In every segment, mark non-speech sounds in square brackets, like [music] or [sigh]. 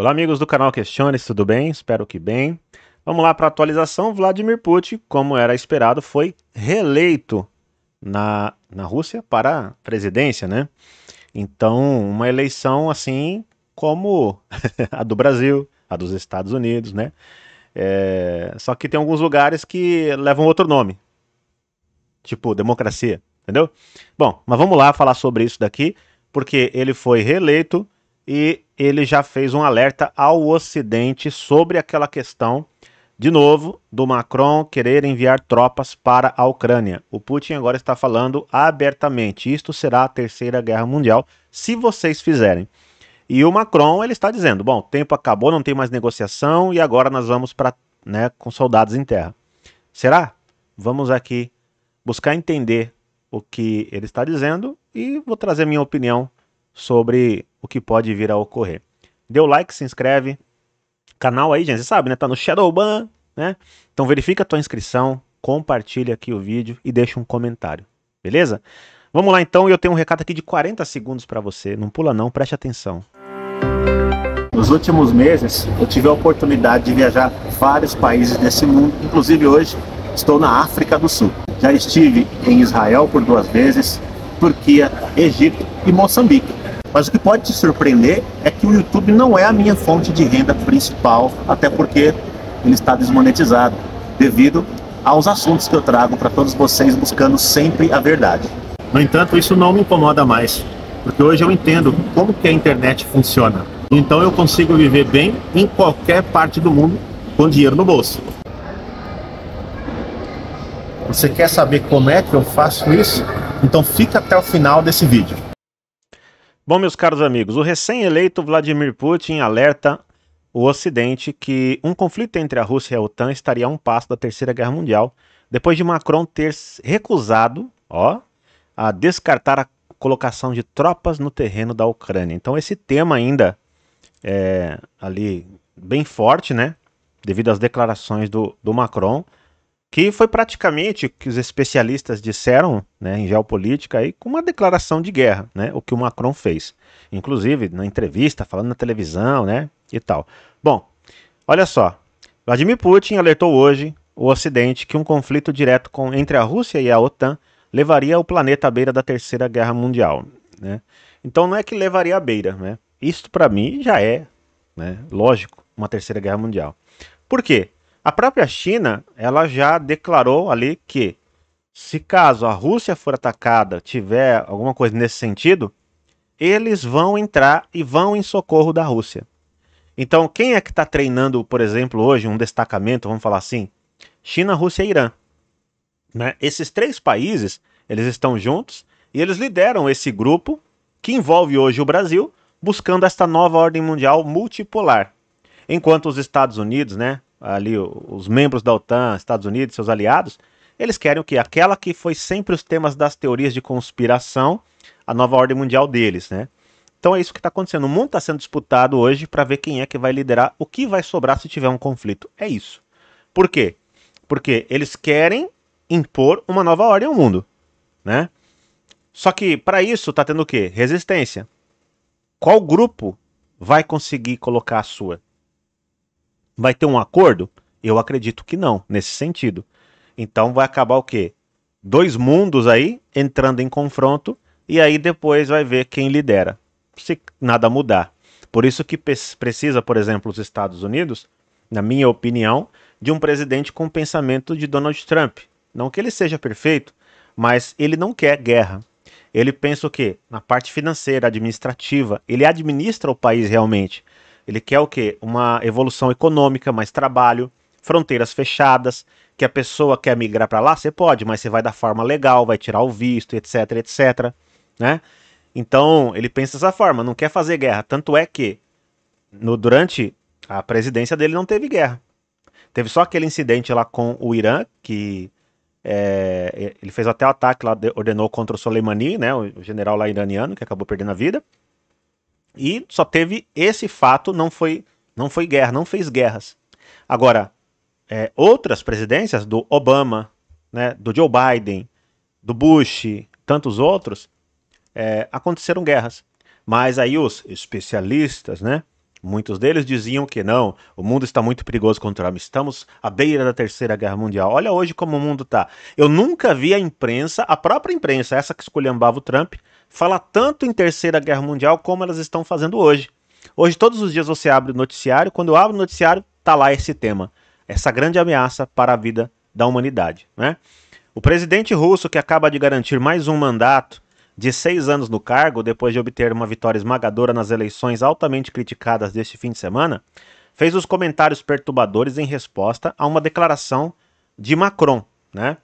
Olá, amigos do canal Questione, tudo bem? Espero que bem. Vamos lá para a atualização. Vladimir Putin, como era esperado, foi reeleito na, na Rússia para a presidência, né? Então, uma eleição assim como [laughs] a do Brasil, a dos Estados Unidos, né? É, só que tem alguns lugares que levam outro nome, tipo democracia, entendeu? Bom, mas vamos lá falar sobre isso daqui, porque ele foi reeleito e ele já fez um alerta ao Ocidente sobre aquela questão, de novo, do Macron querer enviar tropas para a Ucrânia. O Putin agora está falando abertamente: isto será a terceira guerra mundial, se vocês fizerem. E o Macron ele está dizendo: bom, o tempo acabou, não tem mais negociação e agora nós vamos para né, com soldados em terra. Será? Vamos aqui buscar entender o que ele está dizendo e vou trazer minha opinião sobre o que pode vir a ocorrer. Deu like, se inscreve. Canal aí, gente, você sabe, né? Tá no Shadowban, né? Então verifica a tua inscrição, compartilha aqui o vídeo e deixa um comentário, beleza? Vamos lá então, eu tenho um recado aqui de 40 segundos para você. Não pula não, preste atenção. Nos últimos meses, eu tive a oportunidade de viajar vários países desse mundo, inclusive hoje estou na África do Sul. Já estive em Israel por duas vezes, Turquia, Egito e Moçambique. Mas o que pode te surpreender é que o YouTube não é a minha fonte de renda principal, até porque ele está desmonetizado, devido aos assuntos que eu trago para todos vocês buscando sempre a verdade. No entanto, isso não me incomoda mais, porque hoje eu entendo como que a internet funciona. Então eu consigo viver bem em qualquer parte do mundo com dinheiro no bolso. Você quer saber como é que eu faço isso? Então fica até o final desse vídeo. Bom, meus caros amigos, o recém-eleito Vladimir Putin alerta o Ocidente que um conflito entre a Rússia e a OTAN estaria a um passo da Terceira Guerra Mundial, depois de Macron ter recusado, ó, a descartar a colocação de tropas no terreno da Ucrânia. Então esse tema ainda é ali bem forte, né? Devido às declarações do, do Macron, que foi praticamente o que os especialistas disseram né, em geopolítica aí, com uma declaração de guerra, né, o que o Macron fez. Inclusive, na entrevista, falando na televisão né, e tal. Bom, olha só. Vladimir Putin alertou hoje o Ocidente que um conflito direto com, entre a Rússia e a OTAN levaria o planeta à beira da Terceira Guerra Mundial. Né? Então não é que levaria à beira, né? Isso para mim já é, né, lógico, uma Terceira Guerra Mundial. Por quê? A própria China, ela já declarou ali que se caso a Rússia for atacada, tiver alguma coisa nesse sentido, eles vão entrar e vão em socorro da Rússia. Então, quem é que está treinando, por exemplo, hoje um destacamento, vamos falar assim, China, Rússia e Irã? Né? Esses três países, eles estão juntos e eles lideram esse grupo que envolve hoje o Brasil, buscando esta nova ordem mundial multipolar. Enquanto os Estados Unidos, né, ali os membros da OTAN, Estados Unidos, seus aliados, eles querem o quê? Aquela que foi sempre os temas das teorias de conspiração, a nova ordem mundial deles, né? Então é isso que está acontecendo. O mundo está sendo disputado hoje para ver quem é que vai liderar, o que vai sobrar se tiver um conflito. É isso. Por quê? Porque eles querem impor uma nova ordem ao mundo, né? Só que para isso está tendo o quê? Resistência. Qual grupo vai conseguir colocar a sua? Vai ter um acordo? Eu acredito que não, nesse sentido. Então vai acabar o quê? Dois mundos aí entrando em confronto e aí depois vai ver quem lidera, se nada mudar. Por isso que precisa, por exemplo, os Estados Unidos, na minha opinião, de um presidente com o pensamento de Donald Trump. Não que ele seja perfeito, mas ele não quer guerra. Ele pensa o quê? Na parte financeira, administrativa. Ele administra o país realmente. Ele quer o quê? Uma evolução econômica, mais trabalho, fronteiras fechadas, que a pessoa quer migrar para lá, você pode, mas você vai da forma legal, vai tirar o visto, etc, etc, né? Então, ele pensa dessa forma, não quer fazer guerra, tanto é que no, durante a presidência dele não teve guerra. Teve só aquele incidente lá com o Irã, que é, ele fez até o ataque lá, ordenou contra o Soleimani, né, o general lá iraniano, que acabou perdendo a vida. E só teve esse fato, não foi, não foi guerra, não fez guerras. Agora, é, outras presidências do Obama, né, do Joe Biden, do Bush, tantos outros, é, aconteceram guerras. Mas aí os especialistas, né, muitos deles diziam que não, o mundo está muito perigoso contra Trump, estamos à beira da Terceira Guerra Mundial. Olha hoje como o mundo está. Eu nunca vi a imprensa, a própria imprensa, essa que escolhambava o Trump, fala tanto em Terceira Guerra Mundial como elas estão fazendo hoje. Hoje, todos os dias você abre o noticiário, quando eu abro o noticiário, tá lá esse tema, essa grande ameaça para a vida da humanidade. Né? O presidente russo, que acaba de garantir mais um mandato de seis anos no cargo, depois de obter uma vitória esmagadora nas eleições altamente criticadas deste fim de semana, fez os comentários perturbadores em resposta a uma declaração de Macron, né?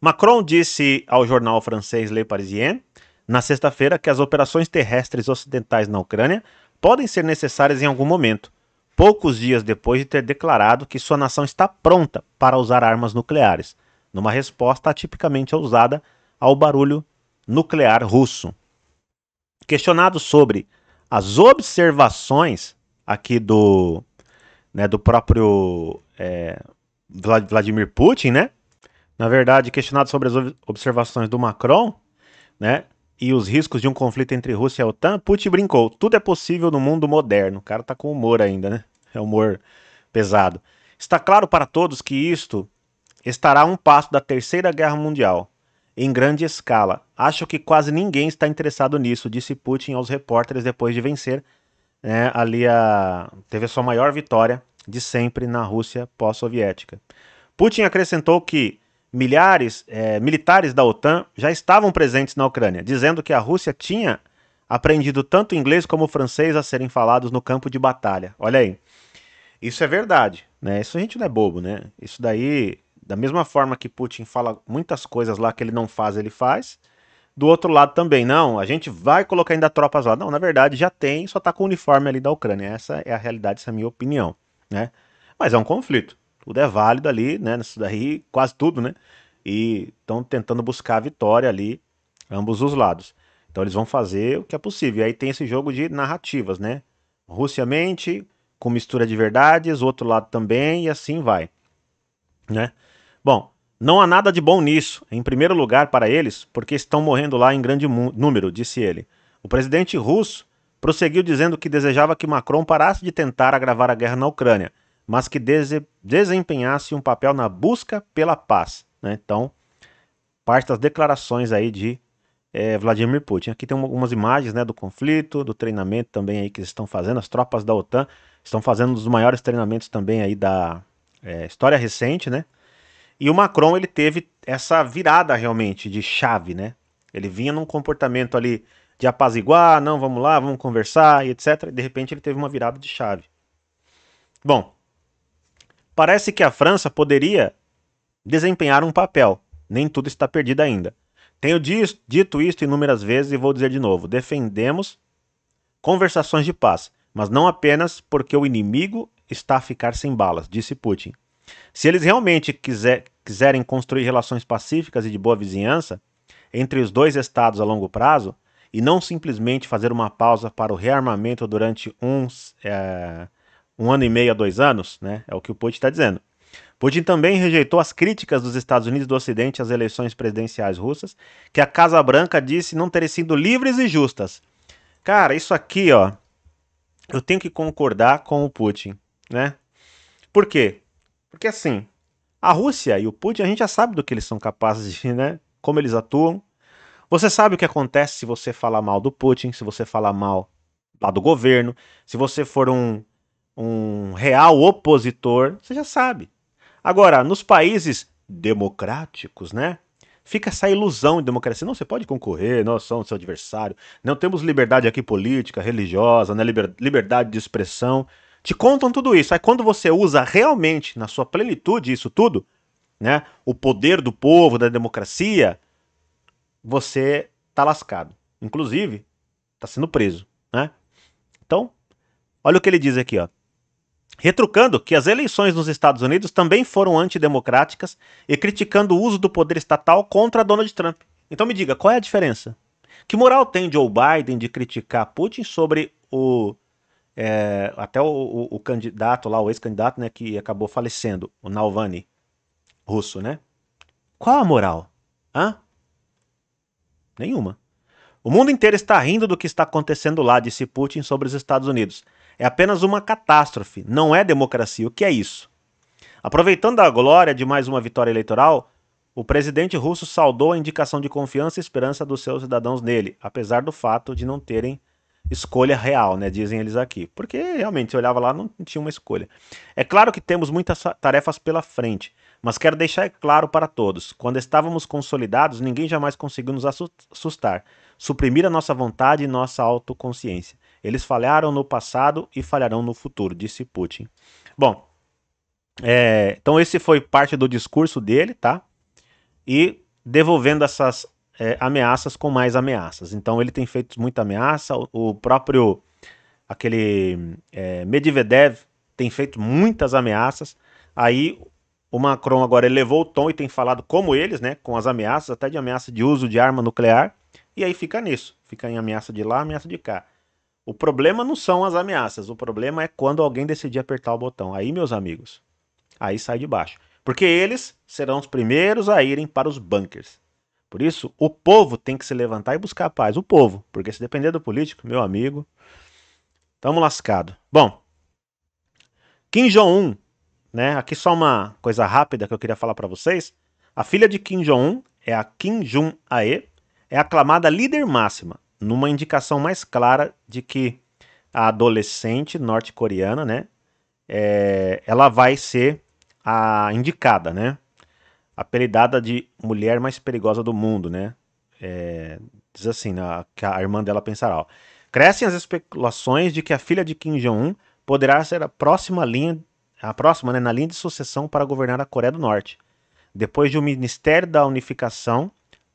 Macron disse ao jornal francês Le Parisien na sexta-feira que as operações terrestres ocidentais na Ucrânia podem ser necessárias em algum momento, poucos dias depois de ter declarado que sua nação está pronta para usar armas nucleares, numa resposta atipicamente ousada ao barulho nuclear russo. Questionado sobre as observações aqui do, né, do próprio é, Vladimir Putin, né? Na verdade, questionado sobre as observações do Macron, né, e os riscos de um conflito entre Rússia e a OTAN, Putin brincou: tudo é possível no mundo moderno. O cara tá com humor ainda, né? É humor pesado. Está claro para todos que isto estará a um passo da Terceira Guerra Mundial, em grande escala. Acho que quase ninguém está interessado nisso, disse Putin aos repórteres depois de vencer. Né, ali a... teve a sua maior vitória de sempre na Rússia pós-soviética. Putin acrescentou que milhares é, militares da OTAN já estavam presentes na Ucrânia, dizendo que a Rússia tinha aprendido tanto inglês como francês a serem falados no campo de batalha. Olha aí. Isso é verdade, né? Isso a gente não é bobo, né? Isso daí, da mesma forma que Putin fala muitas coisas lá que ele não faz, ele faz. Do outro lado também, não, a gente vai colocar ainda tropas lá. Não, na verdade já tem, só tá com o uniforme ali da Ucrânia. Essa é a realidade, essa é a minha opinião, né? Mas é um conflito tudo é válido ali, né? Isso daí, quase tudo, né? E estão tentando buscar a vitória ali, ambos os lados. Então eles vão fazer o que é possível. E aí tem esse jogo de narrativas, né? Rússia mente, com mistura de verdades, o outro lado também, e assim vai. Né? Bom, não há nada de bom nisso, em primeiro lugar para eles, porque estão morrendo lá em grande número, disse ele. O presidente russo prosseguiu dizendo que desejava que Macron parasse de tentar agravar a guerra na Ucrânia mas que desempenhasse um papel na busca pela paz. Né? Então, parte das declarações aí de é, Vladimir Putin. Aqui tem algumas imagens né, do conflito, do treinamento também aí que eles estão fazendo. As tropas da OTAN estão fazendo um dos maiores treinamentos também aí da é, história recente, né? E o Macron ele teve essa virada realmente de chave, né? Ele vinha num comportamento ali de apaziguar, não, vamos lá, vamos conversar e etc. E de repente ele teve uma virada de chave. Bom, Parece que a França poderia desempenhar um papel. Nem tudo está perdido ainda. Tenho dito isto inúmeras vezes e vou dizer de novo: defendemos conversações de paz, mas não apenas porque o inimigo está a ficar sem balas, disse Putin. Se eles realmente quiser, quiserem construir relações pacíficas e de boa vizinhança entre os dois estados a longo prazo, e não simplesmente fazer uma pausa para o rearmamento durante uns, é, um ano e meio a dois anos, né? É o que o Putin está dizendo. Putin também rejeitou as críticas dos Estados Unidos do Ocidente às eleições presidenciais russas, que a Casa Branca disse não terem sido livres e justas. Cara, isso aqui, ó, eu tenho que concordar com o Putin, né? Por quê? Porque assim, a Rússia e o Putin, a gente já sabe do que eles são capazes de, né? Como eles atuam. Você sabe o que acontece se você falar mal do Putin, se você falar mal lá do governo, se você for um um real opositor, você já sabe. Agora, nos países democráticos, né? Fica essa ilusão de democracia. Não, você pode concorrer, nós somos seu adversário. Não temos liberdade aqui política, religiosa, né? Liber liberdade de expressão. Te contam tudo isso. Aí quando você usa realmente, na sua plenitude, isso tudo, né? O poder do povo, da democracia, você tá lascado. Inclusive, tá sendo preso, né? Então, olha o que ele diz aqui, ó retrucando que as eleições nos Estados Unidos também foram antidemocráticas e criticando o uso do poder estatal contra Donald Trump. Então me diga, qual é a diferença? Que moral tem Joe Biden de criticar Putin sobre o. É, até o, o, o, candidato lá, o ex-candidato, né, que acabou falecendo, o Navalny, russo, né? Qual a moral? Hã? Nenhuma. O mundo inteiro está rindo do que está acontecendo lá, disse Putin sobre os Estados Unidos. É apenas uma catástrofe, não é democracia. O que é isso? Aproveitando a glória de mais uma vitória eleitoral, o presidente russo saudou a indicação de confiança e esperança dos seus cidadãos nele, apesar do fato de não terem escolha real, né? Dizem eles aqui. Porque realmente, se olhava lá, não tinha uma escolha. É claro que temos muitas tarefas pela frente, mas quero deixar é claro para todos: quando estávamos consolidados, ninguém jamais conseguiu nos assustar, suprimir a nossa vontade e nossa autoconsciência. Eles falharam no passado e falharão no futuro, disse Putin. Bom, é, então esse foi parte do discurso dele, tá? E devolvendo essas é, ameaças com mais ameaças. Então ele tem feito muita ameaça. O, o próprio aquele é, Medvedev tem feito muitas ameaças. Aí o Macron agora elevou o tom e tem falado como eles, né? Com as ameaças, até de ameaça de uso de arma nuclear. E aí fica nisso. Fica em ameaça de lá, ameaça de cá. O problema não são as ameaças, o problema é quando alguém decidir apertar o botão. Aí, meus amigos, aí sai de baixo. Porque eles serão os primeiros a irem para os bunkers. Por isso, o povo tem que se levantar e buscar a paz. O povo, porque se depender do político, meu amigo, tamo lascado. Bom, Kim Jong-un, né? Aqui só uma coisa rápida que eu queria falar para vocês. A filha de Kim Jong-un é a Kim Jong-ae, é aclamada líder máxima numa indicação mais clara de que a adolescente norte-coreana, né, é, ela vai ser a indicada, né, apelidada de mulher mais perigosa do mundo, né, é, diz assim, né, que a irmã dela pensará, ó, crescem as especulações de que a filha de Kim Jong-un poderá ser a próxima linha, a próxima, né, na linha de sucessão para governar a Coreia do Norte, depois de o um Ministério da Unificação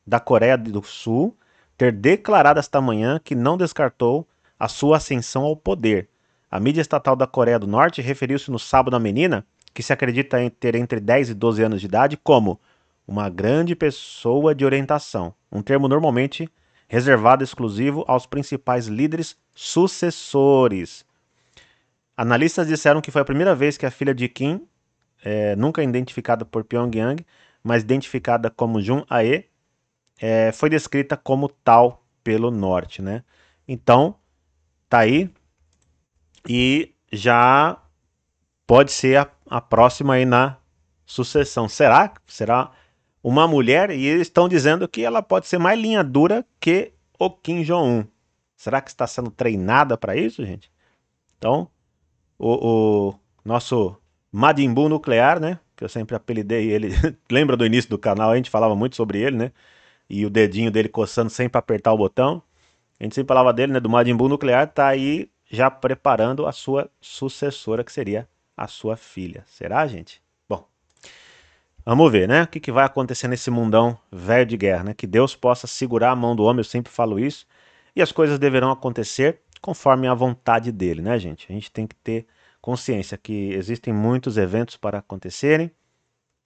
da Coreia do Sul ter declarado esta manhã que não descartou a sua ascensão ao poder. A mídia estatal da Coreia do Norte referiu-se no sábado à menina, que se acredita ter entre 10 e 12 anos de idade, como uma grande pessoa de orientação, um termo normalmente reservado exclusivo aos principais líderes sucessores. Analistas disseram que foi a primeira vez que a filha de Kim, é, nunca identificada por Pyongyang, mas identificada como Jun Ae, é, foi descrita como tal pelo norte, né? Então, tá aí e já pode ser a, a próxima aí na sucessão. Será? Será uma mulher? E eles estão dizendo que ela pode ser mais linha dura que o Kim Jong-un. Será que está sendo treinada para isso, gente? Então, o, o nosso Madimbu nuclear, né? Que eu sempre apelidei ele. [laughs] Lembra do início do canal? A gente falava muito sobre ele, né? e o dedinho dele coçando sempre apertar o botão. A gente sempre falava dele, né, do Majin Buu nuclear, tá aí já preparando a sua sucessora, que seria a sua filha. Será, gente? Bom, vamos ver, né? O que, que vai acontecer nesse mundão velho de guerra, né? Que Deus possa segurar a mão do homem, eu sempre falo isso. E as coisas deverão acontecer conforme a vontade dele, né, gente? A gente tem que ter consciência que existem muitos eventos para acontecerem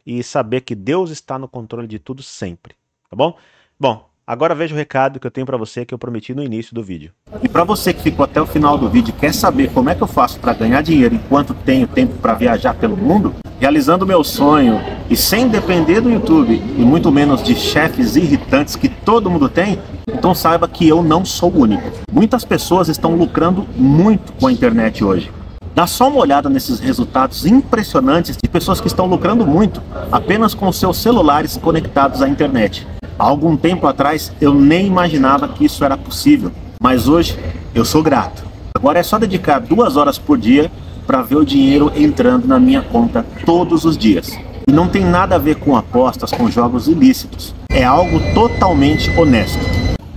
e saber que Deus está no controle de tudo sempre tá bom? Bom, agora veja o recado que eu tenho para você que eu prometi no início do vídeo. E para você que ficou até o final do vídeo e quer saber como é que eu faço para ganhar dinheiro enquanto tenho tempo para viajar pelo mundo, realizando meu sonho e sem depender do YouTube e muito menos de chefes irritantes que todo mundo tem, então saiba que eu não sou o único. Muitas pessoas estão lucrando muito com a internet hoje. Dá só uma olhada nesses resultados impressionantes de pessoas que estão lucrando muito apenas com seus celulares conectados à internet. Há algum tempo atrás eu nem imaginava que isso era possível, mas hoje eu sou grato. Agora é só dedicar duas horas por dia para ver o dinheiro entrando na minha conta todos os dias. E não tem nada a ver com apostas, com jogos ilícitos. É algo totalmente honesto.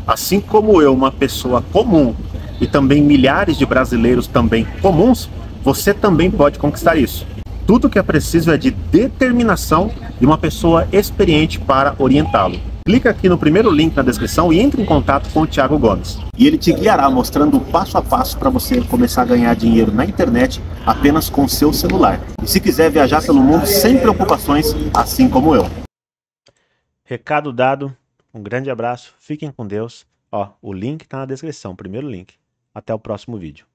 Assim como eu, uma pessoa comum, e também milhares de brasileiros também comuns, você também pode conquistar isso. Tudo que é preciso é de determinação e uma pessoa experiente para orientá-lo clica aqui no primeiro link na descrição e entre em contato com o Thiago Gomes. E ele te guiará mostrando passo a passo para você começar a ganhar dinheiro na internet apenas com seu celular. E se quiser viajar pelo mundo sem preocupações, assim como eu. Recado dado, um grande abraço, fiquem com Deus. Ó, o link está na descrição, primeiro link. Até o próximo vídeo.